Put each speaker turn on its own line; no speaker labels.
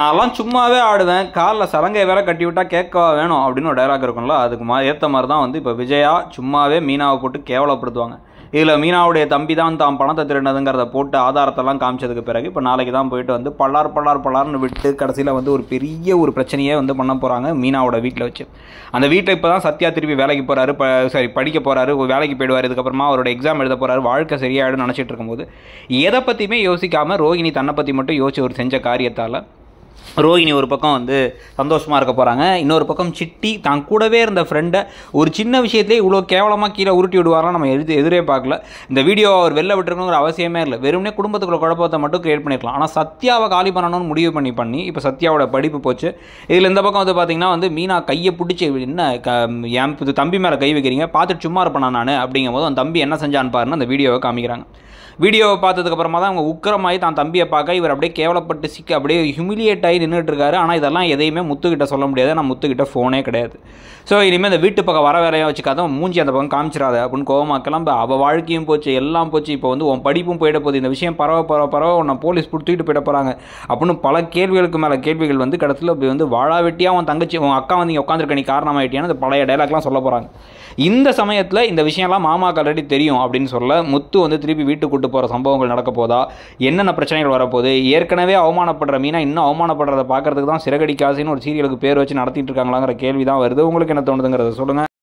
நான்லாம் சும்மாவே ஆடுவேன் காலில் சலங்கை வேற கட்டி விட்டா கேட்கவா வேணும் அப்படின்னு ஒரு டைலாக் இருக்கும்ல அதுக்கு மாதிரி ஏற்ற மாதிரி தான் வந்து இப்போ விஜயா சும்மாவே மீனாவை போட்டு கேவலப்படுத்துவாங்க இதில் மீனாவுடைய தம்பி தான் தான் பணத்தை திருடினதுங்கிறத போட்டு ஆதாரத்தெல்லாம் காமிச்சதுக்கு பிறகு இப்போ நாளைக்கு தான் போயிட்டு வந்து பல்லார் பல்லார் பல்லார்னு விட்டு கடைசியில் வந்து ஒரு பெரிய ஒரு பிரச்சனையே வந்து பண்ண போகிறாங்க மீனாவோட வீட்டில் வச்சு அந்த வீட்டில் இப்போ தான் சத்யா திருப்பி வேலைக்கு போகிறாரு ப சாரி படிக்க போகிறாரு வேலைக்கு போயிடுவார் இதுக்கப்புறமா அவரோட எக்ஸாம் எழுத போகிறாரு வாழ்க்கை சரியாயிடும் நினச்சிட்டு இருக்கும்போது எதை பற்றியுமே யோசிக்காமல் ரோஹிணி தன்னை பற்றி மட்டும் யோசிச்சு ஒரு செஞ்ச காரியத்தால் ரோஹிணி ஒரு பக்கம் வந்து சந்தோஷமாக இருக்க போகிறாங்க இன்னொரு பக்கம் சிட்டி தான் கூடவே இருந்த ஃப்ரெண்டை ஒரு சின்ன விஷயத்திலே இவ்வளோ கேவலமாக கீழே உருட்டி விடுவாரெலாம் நம்ம எதிர் எதிரே பார்க்கல இந்த வீடியோ அவர் வெளில விட்டுருக்கணுங்கிற அவசியமே இல்லை வெறும்னே குடும்பத்துக்குள்ள குழப்பத்தை மட்டும் க்ரியேட் பண்ணியிருக்கலாம் ஆனால் சத்யாவை காலி பண்ணணும்னு முடிவு பண்ணி பண்ணி இப்போ சத்யாவோட படிப்பு போச்சு இதில் இந்த பக்கம் வந்து பார்த்திங்கன்னா வந்து மீனா கையை பிடிச்சி என்ன க என் தம்பி மேலே கை வைக்கிறீங்க பார்த்துட்டு சும்மா இருப்பேன் நான் அப்படிங்கும் போது அந்த தம்பி என்ன செஞ்சான்னு பாருன்னு அந்த வீடியோவை காமிக்கிறாங்க வீடியோவை பார்த்ததுக்கப்புறமா தான் அவங்க உக்கரமாகி தான் தம்பியை பார்க்க இவர் அப்படியே கேவலப்பட்டு சிக்க அப்படியே ஹியூமிலியேட் ஆகி நின்றுட்டு இருக்காரு ஆனால் இதெல்லாம் எதையுமே முத்துக்கிட்ட சொல்ல முடியாது நான் முத்துக்கிட்ட ஃபோனே கிடையாது ஸோ இனிமேல் இந்த வீட்டு பக்கம் வர வேறையாக வச்சுக்காத மூஞ்சி அந்த பக்கம் காமிச்சிடாத அப்படின்னு கோவமாக்கெல்லாம் கிளம்ப அவள் வாழ்க்கையும் போச்சு எல்லாம் போச்சு இப்போ வந்து உன் படிப்பும் போயிட போகுது இந்த விஷயம் பரவ பரவ பரவ உன்னை போலீஸ் பிடிச்சிக்கிட்டு போயிட போகிறாங்க அப்படின்னு பல கேள்விகளுக்கு மேலே கேள்விகள் வந்து கடத்தில் இப்படி வந்து வாழா வெட்டியாக உன் தங்கச்சி உன் அக்கா வந்து இங்கே உட்காந்துருக்க நீ காரணமாயிட்டியான்னு அந்த பழைய டைலாக்லாம் சொல்ல போகிறாங்க இந்த சமயத்தில் இந்த விஷயம்லாம் மாமாவுக்கு ஆல்ரெடி தெரியும் அப்படின்னு சொல்ல முத்து வந்து திருப்பி வீட்டுக்கு கொண்டு போகிற சம்பவங்கள் நடக்க போதா என்னென்ன பிரச்சனைகள் வரப்போகுது ஏற்கனவே அவமானப்படுற மீனா இன்னும் அவமானப்படுறத பார்க்கறதுக்கு தான் சிறகடி காசின்னு ஒரு சீரியலுக்கு பேர் வச்சு நடத்திட்டு இருக்காங்களாங்கிற கேள்வி தான் வருது உங்களுக்கு என்ன தோணுதுங்கிறத சொல்லுங்கள்